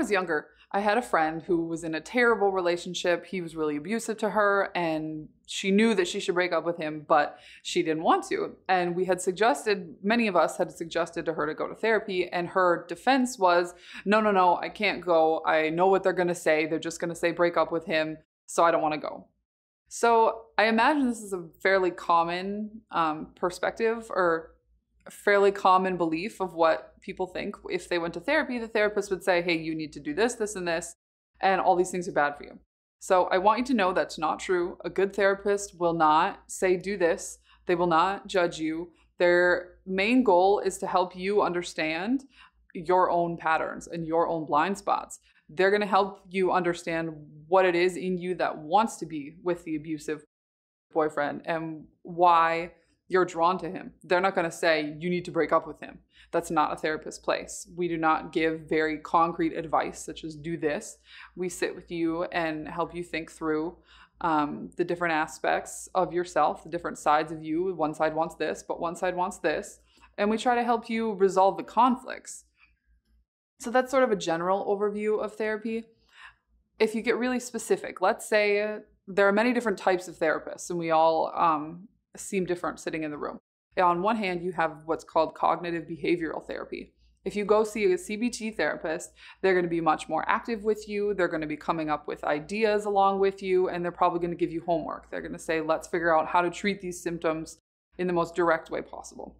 was younger, I had a friend who was in a terrible relationship. He was really abusive to her, and she knew that she should break up with him, but she didn't want to. And we had suggested, many of us had suggested to her to go to therapy, and her defense was, no, no, no, I can't go. I know what they're gonna say. They're just gonna say break up with him, so I don't wanna go. So I imagine this is a fairly common um, perspective or fairly common belief of what people think. If they went to therapy, the therapist would say, hey, you need to do this, this, and this, and all these things are bad for you. So I want you to know that's not true. A good therapist will not say, do this. They will not judge you. Their main goal is to help you understand your own patterns and your own blind spots. They're going to help you understand what it is in you that wants to be with the abusive boyfriend and why you're drawn to him. They're not going to say, you need to break up with him. That's not a therapist's place. We do not give very concrete advice, such as do this. We sit with you and help you think through um, the different aspects of yourself, the different sides of you. One side wants this, but one side wants this. And we try to help you resolve the conflicts. So that's sort of a general overview of therapy. If you get really specific, let's say there are many different types of therapists, and we all um, seem different sitting in the room. On one hand, you have what's called cognitive behavioral therapy. If you go see a CBT therapist, they're going to be much more active with you. They're going to be coming up with ideas along with you, and they're probably going to give you homework. They're going to say, let's figure out how to treat these symptoms in the most direct way possible.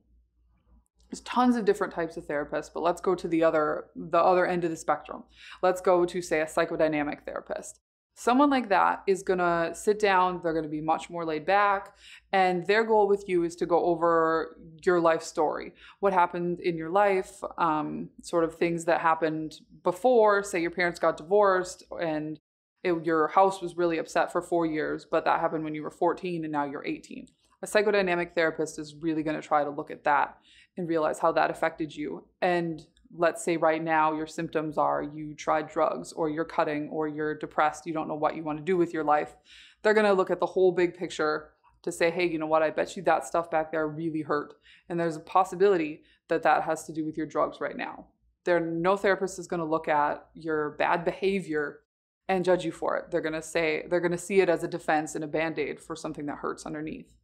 There's tons of different types of therapists, but let's go to the other the other end of the spectrum. Let's go to say a psychodynamic therapist. Someone like that is gonna sit down, they're gonna be much more laid back, and their goal with you is to go over your life story. What happened in your life, um, sort of things that happened before, say your parents got divorced and it, your house was really upset for four years, but that happened when you were 14 and now you're 18. A psychodynamic therapist is really gonna try to look at that and realize how that affected you. And let's say right now your symptoms are you tried drugs or you're cutting or you're depressed, you don't know what you want to do with your life, they're going to look at the whole big picture to say, hey, you know what, I bet you that stuff back there really hurt. And there's a possibility that that has to do with your drugs right now. There, no therapist is going to look at your bad behavior and judge you for it. They're going to say, they're going to see it as a defense and a band aid for something that hurts underneath.